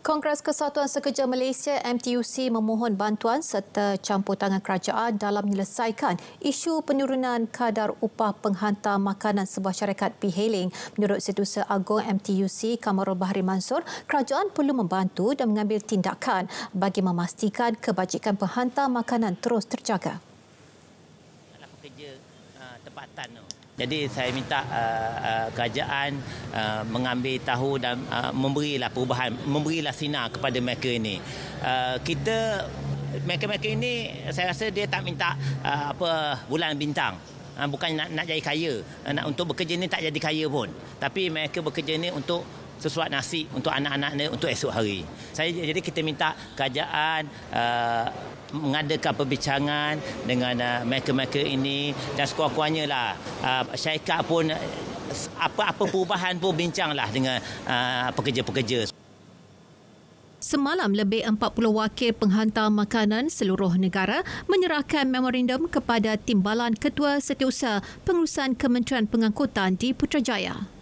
Kongres Kesatuan Sekerja Malaysia MTUC memohon bantuan serta campur tangan kerajaan dalam menyelesaikan isu penurunan kadar upah penghantar makanan sebuah syarikat pihaling. Menurut Setiausaha Agong MTUC Kamarul Bahari Mansor, kerajaan perlu membantu dan mengambil tindakan bagi memastikan kebajikan penghantar makanan terus terjaga. Ah, tempatan tu. Jadi saya minta uh, uh, kerajaan uh, mengambil tahu dan uh, memberilah perubahan, memberilah sinar kepada mereka ini. Uh, kita mereka-mereka ini saya rasa dia tak minta uh, apa bulan bintang. Uh, bukan nak nak jadi kaya, uh, nak untuk bekerja ini tak jadi kaya pun. Tapi mereka bekerja ini untuk sesuap nasi untuk anak-anak untuk esok hari. Saya jadi kita minta kerajaan uh, mengadakan perbincangan dengan uh, mereka-mereka ini dan sekurang-kurangnya lah uh, syarikat pun apa-apa perubahan pun bincanglah dengan uh, pekerja-pekerja. Semalam lebih 40 wakil penghantar makanan seluruh negara menyerahkan memorandum kepada Timbalan Ketua Setiausaha Pengurusan Kementerian Pengangkutan di Putrajaya.